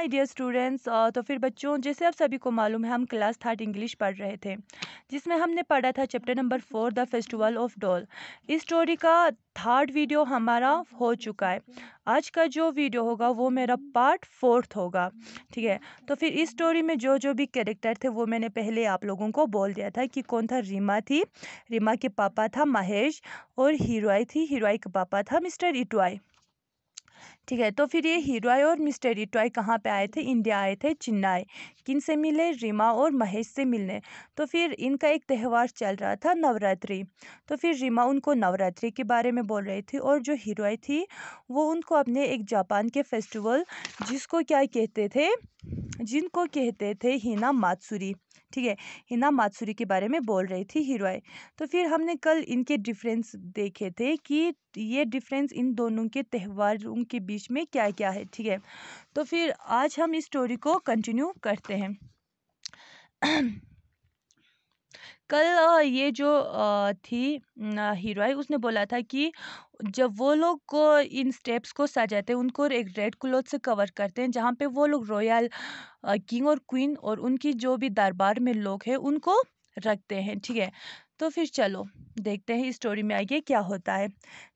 my dear students तो फिर बच्चों जैसे आप सभी को मालूम है हम क्लास थर्ड इंग्लिश पढ़ रहे थे जिसमें हमने पढ़ा था chapter number four the festival of doll इस स्टोरी का थर्ड वीडियो हमारा हो चुका है आज का जो वीडियो होगा वो मेरा पार्ट फोर्थ होगा ठीक है तो फिर इस स्टोरी में जो जो भी कैरेक्टर थे वो मैंने पहले आप लोगों को बोल दिया था कि कौन था रीमा थी रीमा के पापा था महेश और हीरोई थी हीरोई का पापा था मिस्टर इटवाई ठीक है तो फिर ये आए और मिस्टर इटॉय कहाँ पे आए थे इंडिया आए थे चेन्नई किन से मिले रीमा और महेश से मिलने तो फिर इनका एक त्यौहार चल रहा था नवरात्रि तो फिर रीमा उनको नवरात्रि के बारे में बोल रही थी और जो आई थी वो उनको अपने एक जापान के फेस्टिवल जिसको क्या कहते थे जिनको कहते थे हिना मातसुरी ठीक है हिना माथुरी के बारे में बोल रही थी हीरोए तो फिर हमने कल इनके डिफरेंस देखे थे कि ये डिफरेंस इन दोनों के त्यौहारों के बीच में क्या क्या है ठीक है तो फिर आज हम इस स्टोरी को कंटिन्यू करते हैं कल ये जो थी हीरो उसने बोला था कि जब वो लोग को इन स्टेप्स को सजाते हैं उनको एक रेड क्लॉथ से कवर करते हैं जहाँ पे वो लोग रॉयल किंग और क्वीन और उनकी जो भी दरबार में लोग हैं उनको रखते हैं ठीक है तो फिर चलो देखते हैं स्टोरी में आगे क्या होता है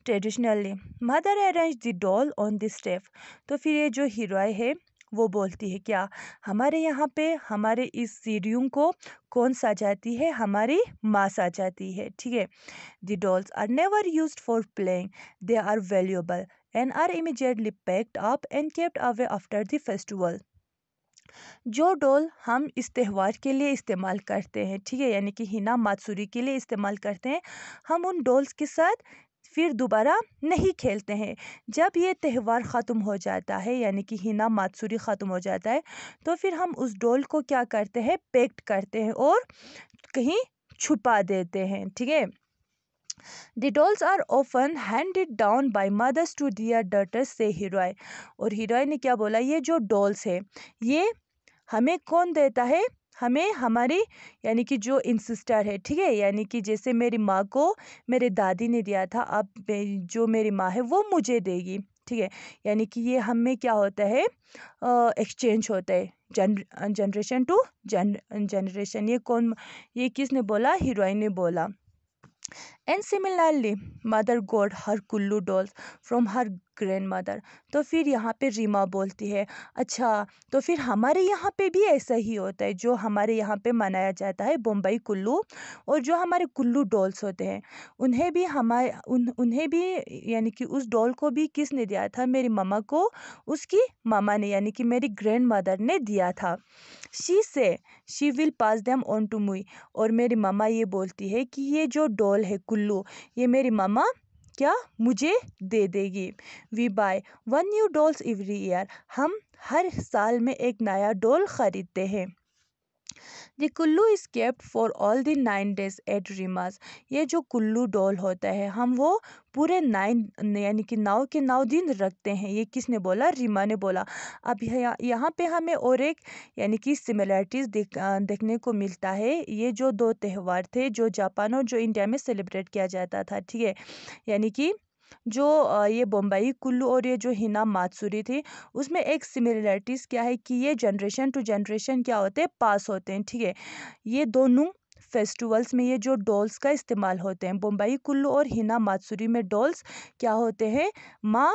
traditionally mother arrange the doll on the step तो फिर ये जो हीरोए है वो बोलती है क्या हमारे यहाँ पे हमारे इस सीढ़ियों को कौन सा जाती है हमारी माँ सा जाती है ठीक है the dolls are never use for playing they are valuable and are immediately packed up and kept away after the festival जो डोल हम इस त्यौहार के लिए इस्तेमाल करते हैं ठीक है यानी कि हिना मातसूरी के लिए इस्तेमाल करते हैं हम उन डोल्स के साथ फिर दोबारा नहीं खेलते हैं जब ये त्यौहार ख़त्म हो जाता है यानी कि हिना मातसूरी ख़त्म हो जाता है तो फिर हम उस डोल को क्या करते हैं पैक्ड करते हैं और कहीं छुपा देते हैं ठीक है The dolls are often handed down by mothers to their daughters से हीरोय और हीरोय ने क्या बोला ये जो dolls है ये हमें कौन देता है हमें हमारे यानी कि जो इन सिस्टर है ठीक है यानी कि जैसे मेरी माँ को मेरे दादी ने दिया था अब जो मेरी माँ है वो मुझे देगी ठीक है यानी कि ये हम में क्या होता है एक्सचेंज होता है जन जनरेशन टू जन जनरेशन ये कौन ये किसने बोला हीरोइन ने बोला and similarly mother got her kolu dolls from her grandmother तो फिर यहाँ पे रीमा बोलती है अच्छा तो फिर हमारे यहाँ पे भी ऐसा ही होता है जो हमारे यहाँ पे मनाया जाता है बम्बई कुल्लू और जो हमारे कुल्लू डॉल्स होते हैं उन्हें भी हमारे उन, उन्हें भी यानी कि उस डॉल को भी किसने दिया था मेरी ममा को उसकी मामा ने यानी कि मेरी ग्रैंड मदर ने दिया था she said she will pass them on to मुई और मेरी मामा ये बोलती है कि ये जो डॉल है कुल्लू ये मेरी मामा क्या मुझे दे देगी we buy one new dolls every year हम हर साल में एक नया डॉल खरीदते हैं the kolu is kept for all the nine days at रिमास ये जो कुल्लू डॉल होता है हम वो पूरे नाइन यानी कि नाव के नाव दिन रखते हैं ये किसने बोला रीमा ने बोला अब यहाँ पे हमें और एक यानी कि सिमिलैरिटीज़ देख देखने को मिलता है ये जो दो त्यौहार थे जो जापान और जो इंडिया में सेलिब्रेट किया जाता था ठीक है यानी कि जो ये बम्बई कुल्लू और ये जो हिना मातसूरी थी उसमें एक सिमिलरिटीज़ क्या है कि ये जनरेशन टू जनरेशन क्या होते हैं पास होते हैं ठीक है ये दोनों फेस्टिवल्स में ये जो डॉल्स का इस्तेमाल होते हैं बम्बई कुल्लू और हिना मातसूरी में डॉल्स क्या होते हैं माँ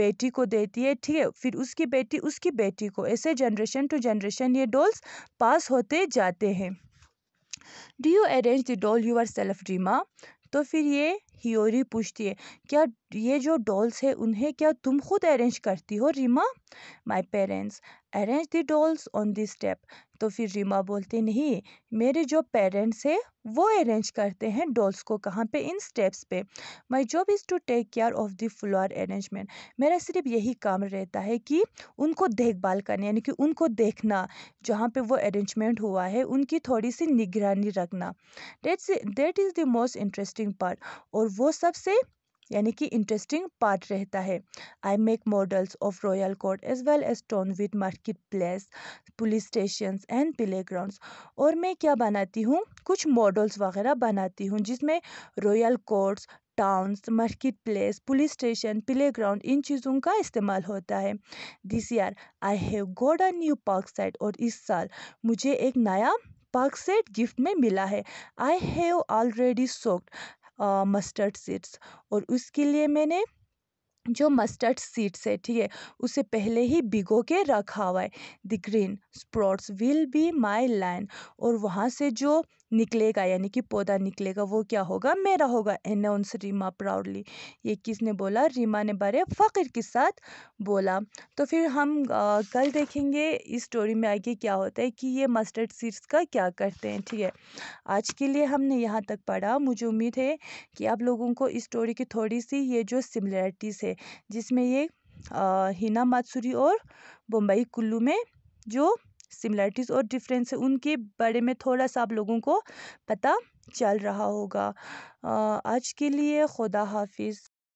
बेटी को देती है ठीक है फिर उसकी बेटी उसकी बेटी को ऐसे जनरेशन टू जनरेशन ये डॉल्स पास होते जाते हैं do you arrange the doll yourself Reema तो फिर ये हियोरी पूछती है क्या ये जो डॉल्स है उन्हें क्या तुम खुद अरेंज करती हो Reema my parents arrange the dolls on this step तो फिर रीमा बोलती नहीं मेरे जो पेरेंट्स हैं वो अरेंज करते हैं डॉल्स को कहाँ पे इन स्टेप्स पे my job is to take care of the floor arrangement मेरा सिर्फ यही काम रहता है कि उनको देखभाल करना यानी कि उनको देखना जहाँ पे वो अरेंजमेंट हुआ है उनकी थोड़ी सी निगरानी रखना डेट्स that is the most interesting part और वो सबसे यानी कि इंटरेस्टिंग पार्ट रहता है I make models of royal court as well as town with market place police station and playgrounds और मैं क्या बनाती हूँ कुछ मॉडल्स वगैरह बनाती हूँ जिसमें royal courts towns market place police station playgrounds इन चीज़ों का इस्तेमाल होता है दिस ईयर आई हैव गोड अ न्यू पार्क साइट और इस साल मुझे एक नया पार्क सेट गिफ्ट में मिला है I have already soaked mustard seeds और उसके लिए मैंने जो मस्टर्ड सीड्स है ठीक है उसे पहले ही भिगो के रखा हुआ है the green sprouts will be my land और वहाँ से जो निकलेगा यानी कि पौधा निकलेगा वो क्या होगा मेरा होगा एनाउंस रीमा प्राउडली ये किसने बोला रीमा ने बारे फ़कीर के साथ बोला तो फिर हम आ, कल देखेंगे इस स्टोरी में आगे क्या होता है कि ये मस्टर्ड सीड्स का क्या करते हैं ठीक है आज के लिए हमने यहाँ तक पढ़ा मुझे उम्मीद है कि आप लोगों को इस स्टोरी की थोड़ी सी ये जो सिमिलरिटीज़ है जिसमें ये आ, हिना माथुरी और बम्बई कुल्लू में जो सिमिलरिटीज़ और डिफ़रेंस उनके बारे में थोड़ा सा आप लोगों को पता चल रहा होगा आज के लिए खुदा हाफिज़